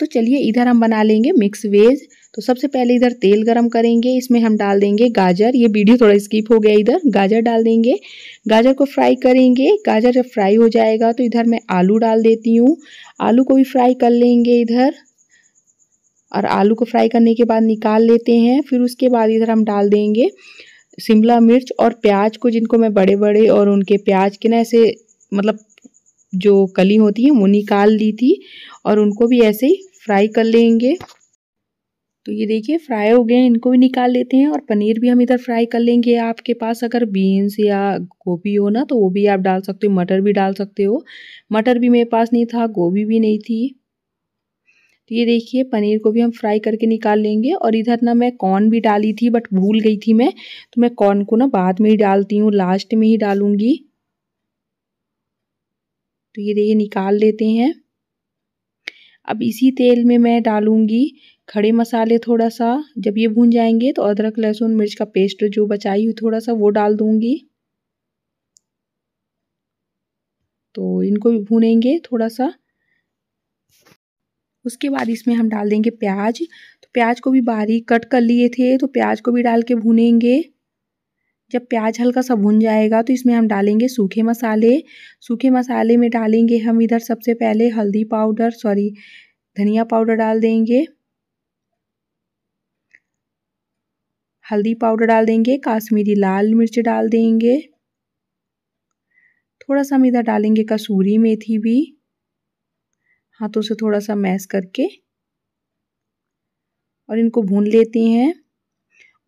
तो चलिए इधर हम बना लेंगे मिक्स वेज तो सबसे पहले इधर तेल गरम करेंगे इसमें हम डाल देंगे गाजर ये वीडियो थोड़ा स्किप हो गया इधर गाजर डाल देंगे गाजर को फ्राई करेंगे गाजर जब फ्राई हो जाएगा तो इधर मैं आलू डाल देती हूँ आलू को भी फ्राई कर लेंगे इधर और आलू को फ्राई करने के बाद निकाल लेते हैं फिर उसके बाद इधर हम डाल देंगे शिमला मिर्च और प्याज को जिनको मैं बड़े बड़े और उनके प्याज के ना ऐसे मतलब जो कली होती है वो निकाल ली थी और उनको भी ऐसे ही फ्राई कर लेंगे तो ये देखिए फ्राई हो गए हैं इनको भी निकाल लेते हैं और पनीर भी हम इधर फ्राई कर लेंगे आपके पास अगर बीन्स या गोभी हो ना तो वो भी आप डाल सकते हो मटर भी डाल सकते हो मटर भी मेरे पास नहीं था गोभी भी नहीं थी तो ये देखिए पनीर को भी हम फ्राई करके निकाल लेंगे और इधर ना मैं कॉर्न भी डाली थी बट भूल गई थी मैं तो मैं कॉर्न को ना बाद में ही डालती हूँ लास्ट में ही डालूँगी तो ये देखिए निकाल लेते हैं अब इसी तेल में मैं डालूँगी खड़े मसाले थोड़ा सा जब ये भून जाएंगे तो अदरक लहसुन मिर्च का पेस्ट जो बचाई हुई थोड़ा सा वो डाल दूँगी तो इनको भी भूनेंगे थोड़ा सा उसके बाद इसमें हम डाल देंगे प्याज तो प्याज को भी बारीक कट कर लिए थे तो प्याज को भी डाल के भूनेंगे जब प्याज हल्का सा भुन जाएगा तो इसमें हम डालेंगे सूखे मसाले सूखे मसाले में डालेंगे हम इधर सबसे पहले हल्दी पाउडर सॉरी धनिया पाउडर डाल देंगे हल्दी पाउडर डाल देंगे काश्मीरी लाल मिर्च डाल देंगे थोड़ा सा हम इधर डालेंगे कसूरी मेथी भी हाथों से थोड़ा सा मैश करके और इनको भून लेते हैं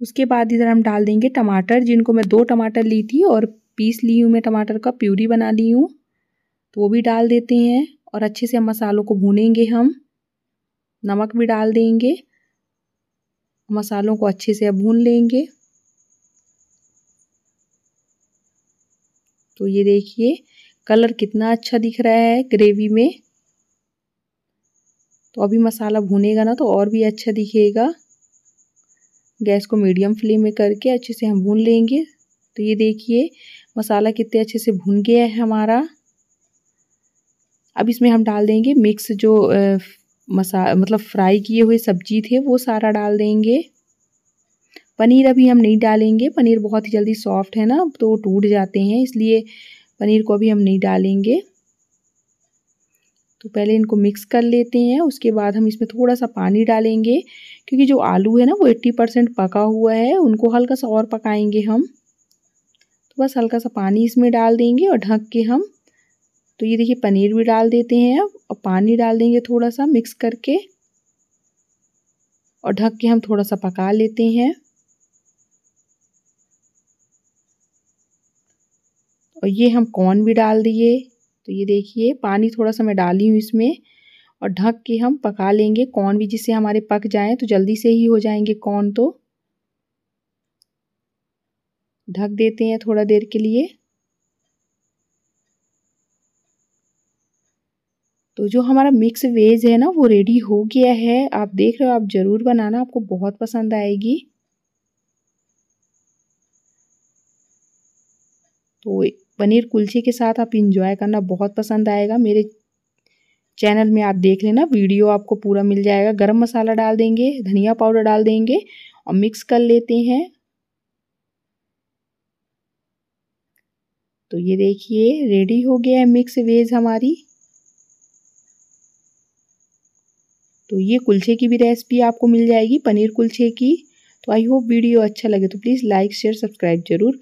उसके बाद इधर हम डाल देंगे टमाटर जिनको मैं दो टमाटर ली थी और पीस ली हूँ मैं टमाटर का प्यूरी बना ली हूँ तो वो भी डाल देते हैं और अच्छे से हम मसालों को भूनेंगे हम नमक भी डाल देंगे मसालों को अच्छे से भून लेंगे तो ये देखिए कलर कितना अच्छा दिख रहा है ग्रेवी में तो अभी मसाला भुनेगा ना तो और भी अच्छा दिखेगा गैस को मीडियम फ्लेम में करके अच्छे से हम भून लेंगे तो ये देखिए मसाला कितने अच्छे से भून गया है हमारा अब इसमें हम डाल देंगे मिक्स जो मसा मतलब फ्राई किए हुए सब्जी थे वो सारा डाल देंगे पनीर अभी हम नहीं डालेंगे पनीर बहुत ही जल्दी सॉफ्ट है ना तो टूट जाते हैं इसलिए पनीर को अभी हम नहीं डालेंगे तो पहले इनको मिक्स कर लेते हैं उसके बाद हम इसमें थोड़ा सा पानी डालेंगे क्योंकि जो आलू है ना वो एट्टी परसेंट पका हुआ है उनको हल्का सा और पकाएंगे हम तो बस हल्का सा पानी इसमें डाल देंगे और ढक के हम तो ये देखिए पनीर भी डाल देते हैं अब और पानी डाल देंगे थोड़ा सा मिक्स करके और ढक के हम थोड़ा सा पका लेते हैं और ये हम कॉर्न भी डाल दिए तो ये देखिए पानी थोड़ा सा मैं डाली हूँ इसमें और ढक के हम पका लेंगे कॉर्न भी जिससे हमारे पक जाए तो जल्दी से ही हो जाएंगे कॉर्न तो ढक देते हैं थोड़ा देर के लिए तो जो हमारा मिक्स वेज है ना वो रेडी हो गया है आप देख रहे हो आप ज़रूर बनाना आपको बहुत पसंद आएगी तो पनीर कुल्छे के साथ आप इंजॉय करना बहुत पसंद आएगा मेरे चैनल में आप देख लेना वीडियो आपको पूरा मिल जाएगा गरम मसाला डाल देंगे धनिया पाउडर डाल देंगे और मिक्स कर लेते हैं तो ये देखिए रेडी हो गया है मिक्स वेज हमारी तो ये कुल्छे की भी रेसिपी आपको मिल जाएगी पनीर कुल्छे की तो आई होप वीडियो अच्छा लगे तो प्लीज़ लाइक शेयर सब्सक्राइब जरूर